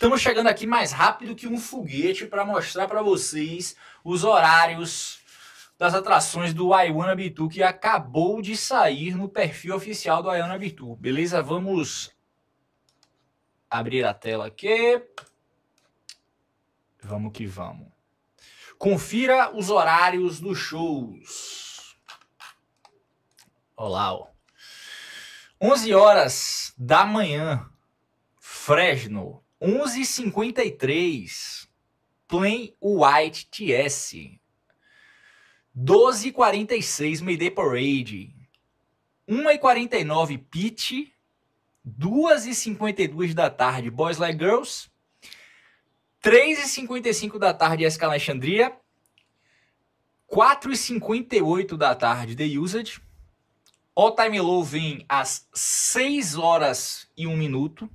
Estamos chegando aqui mais rápido que um foguete para mostrar para vocês os horários das atrações do Iwana Bitu que acabou de sair no perfil oficial do Iwana Bitu. Beleza? Vamos abrir a tela aqui. Vamos que vamos. Confira os horários dos shows. Olá, ó. 11 horas da manhã, Fresno, 11,53. Plain White TS. 12h46, Mayday Parade. 1h49, Pitch. 2h52 da tarde, Boys Like Girls. 3h55 da tarde, SK Alexandria. 4h58 da tarde, The Used. All Time Low vem às 6 horas e 1 minuto.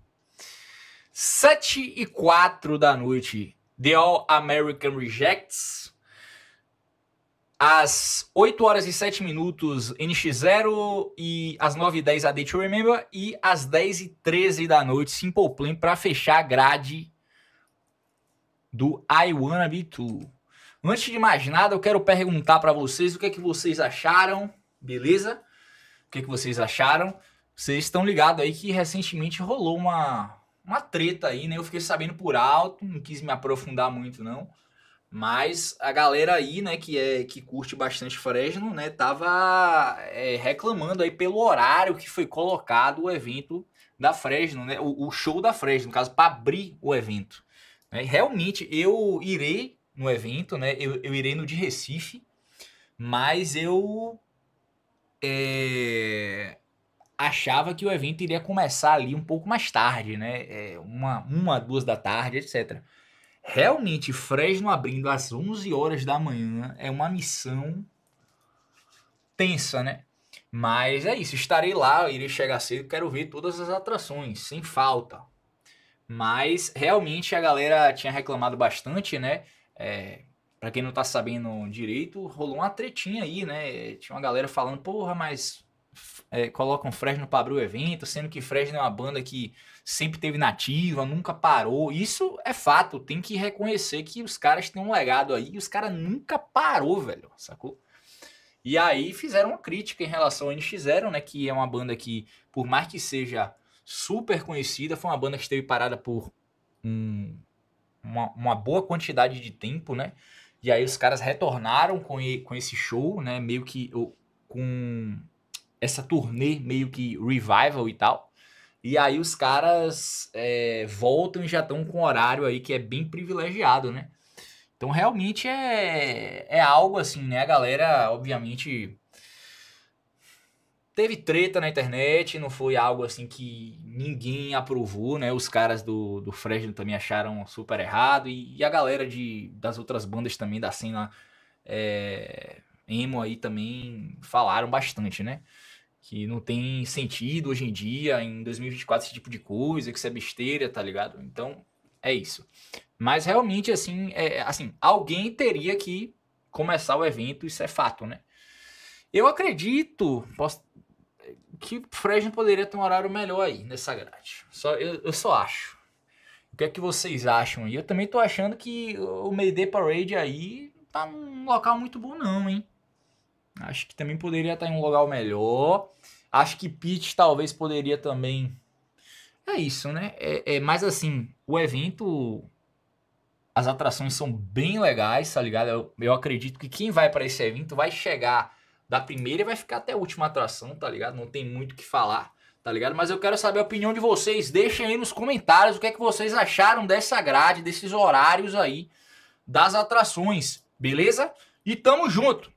7 e 4 da noite, The All American Rejects. Às 8 horas e 7 minutos, NX0 e às 9 e 10 a Day to Remember. E às 10 e 13 da noite, Simple Plan para fechar a grade do I Wanna Be Too. Antes de mais nada, eu quero perguntar para vocês o que é que vocês acharam, beleza? O que é que vocês acharam? Vocês estão ligados aí que recentemente rolou uma uma treta aí, né? Eu fiquei sabendo por alto, não quis me aprofundar muito, não. Mas a galera aí, né, que, é, que curte bastante Fresno, né, tava é, reclamando aí pelo horário que foi colocado o evento da Fresno, né, o, o show da Fresno, no caso, para abrir o evento. Né. Realmente, eu irei no evento, né, eu, eu irei no de Recife, mas eu... É, achava que o evento iria começar ali um pouco mais tarde, né? É, uma, uma, duas da tarde, etc. Realmente, Fresno abrindo às 11 horas da manhã é uma missão tensa, né? Mas é isso, estarei lá, irei chegar cedo, quero ver todas as atrações, sem falta. Mas realmente a galera tinha reclamado bastante, né? É, para quem não tá sabendo direito, rolou uma tretinha aí, né? Tinha uma galera falando, porra, mas é, colocam Fresno para abrir o evento, sendo que Fresno é uma banda que sempre teve nativa, nunca parou. Isso é fato, tem que reconhecer que os caras têm um legado aí e os caras nunca parou, velho, sacou? E aí fizeram uma crítica em relação ao nx Zero, né, que é uma banda que, por mais que seja super conhecida, foi uma banda que esteve parada por um, uma, uma boa quantidade de tempo, né? E aí os caras retornaram com, com esse show, né, meio que com essa turnê meio que revival e tal. E aí os caras é, voltam e já estão com um horário aí que é bem privilegiado, né? Então realmente é, é algo assim, né? A galera, obviamente, teve treta na internet, não foi algo assim que ninguém aprovou, né? Os caras do, do Fresno também acharam super errado e, e, a galera de, das outras bandas também da cena é, emo aí também falaram bastante, né? que não tem sentido hoje em dia, em 2024, esse tipo de coisa, que isso é besteira, tá ligado? Então, é isso. Mas realmente, assim, é, assim alguém teria que começar o evento, isso é fato, né? Eu acredito posso, que o Fresno poderia ter um horário melhor aí nessa grade. Só, eu, eu só acho. O que é que vocês acham? aí? eu também tô achando que o Mayday Parade aí tá num local muito bom, não, hein? Acho que também poderia estar em um lugar melhor. Acho que Pitt talvez poderia também. É isso, né? É, é, mas assim, o evento. As atrações são bem legais, tá ligado? Eu, eu acredito que quem vai para esse evento vai chegar da primeira e vai ficar até a última atração, tá ligado? Não tem muito o que falar, tá ligado? Mas eu quero saber a opinião de vocês. Deixem aí nos comentários o que é que vocês acharam dessa grade, desses horários aí das atrações, beleza? E tamo junto!